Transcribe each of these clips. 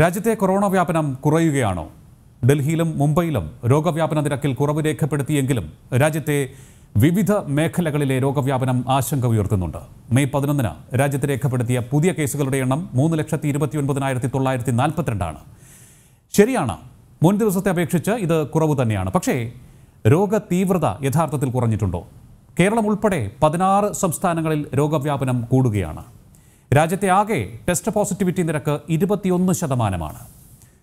രാജ്യത്തെ കൊറോണ വ്യാപനം കുറയുകയാണോ ഡൽഹിയിലും മുംബൈയിലും രോഗവ്യാപന നിരക്കിൽ കുറവ് രേഖപ്പെടുത്തിയെങ്കിലും രാജ്യത്തെ വിവിധ മേഖലകളിലെ രോഗവ്യാപനം ആശങ്ക ഉയർത്തുന്നുണ്ട് മെയ് പതിനൊന്നിന് രാജ്യത്ത് രേഖപ്പെടുത്തിയ പുതിയ കേസുകളുടെ എണ്ണം മൂന്ന് ലക്ഷത്തി ഒൻപതിനായിരത്തി തൊള്ളായിരത്തി നാൽപ്പത്തിരണ്ടാണ് ശരിയാണ് മുൻ ദിവസത്തെ അപേക്ഷിച്ച് ഇത് കുറവ് തന്നെയാണ് പക്ഷേ രോഗ തീവ്രത യഥാർത്ഥത്തിൽ കുറഞ്ഞിട്ടുണ്ടോ കേരളം ഉൾപ്പെടെ പതിനാറ് സംസ്ഥാനങ്ങളിൽ രോഗവ്യാപനം കൂടുകയാണ് രാജ്യത്തെ ആകെ ടെസ്റ്റ് പോസിറ്റിവിറ്റി നിരക്ക് ഇരുപത്തിയൊന്ന് ശതമാനമാണ്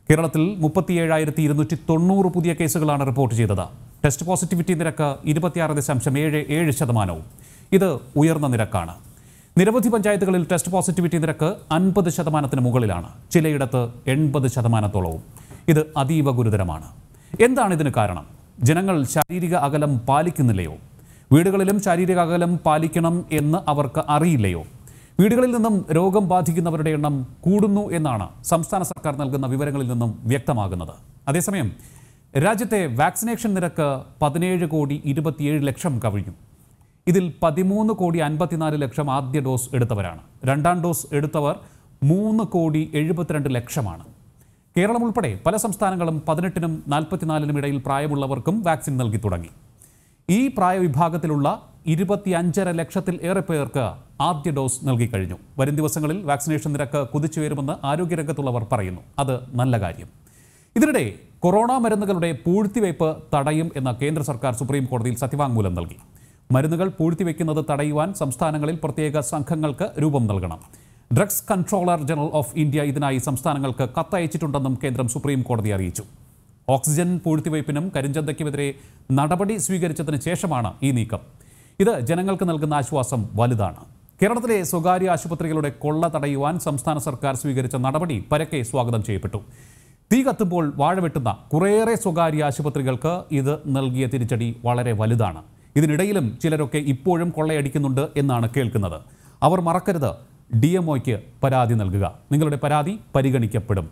കേരളത്തിൽ മുപ്പത്തിയേഴായിരത്തി ഇരുന്നൂറ്റി തൊണ്ണൂറ് പുതിയ കേസുകളാണ് റിപ്പോർട്ട് ചെയ്തത് ടെസ്റ്റ് പോസിറ്റിവിറ്റി നിരക്ക് ഇരുപത്തിയാറ് ദശാംശം ഏഴ് ഏഴ് ശതമാനവും ഇത് ഉയർന്ന നിരക്കാണ് നിരവധി പഞ്ചായത്തുകളിൽ ടെസ്റ്റ് പോസിറ്റിവിറ്റി നിരക്ക് അൻപത് ശതമാനത്തിന് മുകളിലാണ് ചിലയിടത്ത് എൺപത് ശതമാനത്തോളവും ഇത് അതീവ ഗുരുതരമാണ് എന്താണ് ഇതിന് കാരണം ജനങ്ങൾ ശാരീരിക അകലം പാലിക്കുന്നില്ലയോ വീടുകളിലും ശാരീരിക അകലം പാലിക്കണം എന്ന് അവർക്ക് അറിയില്ലയോ വീടുകളിൽ നിന്നും രോഗം ബാധിക്കുന്നവരുടെ എണ്ണം കൂടുന്നു എന്നാണ് സംസ്ഥാന സർക്കാർ നൽകുന്ന വിവരങ്ങളിൽ നിന്നും വ്യക്തമാകുന്നത് അതേസമയം രാജ്യത്തെ വാക്സിനേഷൻ നിരക്ക് പതിനേഴ് കോടി ഇരുപത്തിയേഴ് ലക്ഷം കവിഞ്ഞു ഇതിൽ പതിമൂന്ന് കോടി അൻപത്തിനാല് ലക്ഷം ആദ്യ ഡോസ് എടുത്തവരാണ് രണ്ടാം ഡോസ് എടുത്തവർ മൂന്ന് കോടി എഴുപത്തിരണ്ട് ലക്ഷമാണ് കേരളം ഉൾപ്പെടെ പല സംസ്ഥാനങ്ങളും പതിനെട്ടിനും നാൽപ്പത്തിനാലിനും ഇടയിൽ പ്രായമുള്ളവർക്കും വാക്സിൻ നൽകി തുടങ്ങി ഈ പ്രായവിഭാഗത്തിലുള്ള അഞ്ചര ലക്ഷത്തിൽ ഏറെ പേർക്ക് ആദ്യ ഡോസ് നൽകി കഴിഞ്ഞു വരും ദിവസങ്ങളിൽ വാക്സിനേഷൻ നിരക്ക് കുതിച്ചുയരുമെന്ന് ആരോഗ്യരംഗത്തുള്ളവർ പറയുന്നു അത് നല്ല കാര്യം ഇതിനിടെ കൊറോണ മരുന്നുകളുടെ പൂഴ്ത്തിവയ്പ് തടയും എന്ന കേന്ദ്ര സർക്കാർ സുപ്രീം കോടതിയിൽ സത്യവാങ്മൂലം നൽകി മരുന്നുകൾ പൂഴ്ത്തിവെക്കുന്നത് തടയുവാൻ സംസ്ഥാനങ്ങളിൽ പ്രത്യേക സംഘങ്ങൾക്ക് രൂപം നൽകണം drugs controller general of India ഇതിനായി സംസ്ഥാനങ്ങൾക്ക് കത്തയച്ചിട്ടുണ്ടെന്നും കേന്ദ്രം സുപ്രീം കോടതി അറിയിച്ചു ഓക്സിജൻ പൂഴ്ത്തിവയ്പ്പിനും കരിഞ്ചന്തയ്ക്കുമെതിരെ നടപടി സ്വീകരിച്ചതിന് ശേഷമാണ് ഈ നീക്കം ഇത് ജനങ്ങൾക്ക് നൽകുന്ന ആശ്വാസം വലുതാണ് കേരളത്തിലെ സ്വകാര്യ ആശുപത്രികളുടെ കൊള്ള തടയുവാൻ സംസ്ഥാന സർക്കാർ സ്വീകരിച്ച നടപടി പരക്കെ സ്വാഗതം ചെയ്യപ്പെട്ടു തീ കത്തുമ്പോൾ വാഴവെട്ടുന്ന കുറേയേറെ സ്വകാര്യ ആശുപത്രികൾക്ക് ഇത് നൽകിയ തിരിച്ചടി വളരെ വലുതാണ് ഇതിനിടയിലും ചിലരൊക്കെ ഇപ്പോഴും കൊള്ളയടിക്കുന്നുണ്ട് എന്നാണ് കേൾക്കുന്നത് അവർ മറക്കരുത് ഡി പരാതി നൽകുക നിങ്ങളുടെ പരാതി പരിഗണിക്കപ്പെടും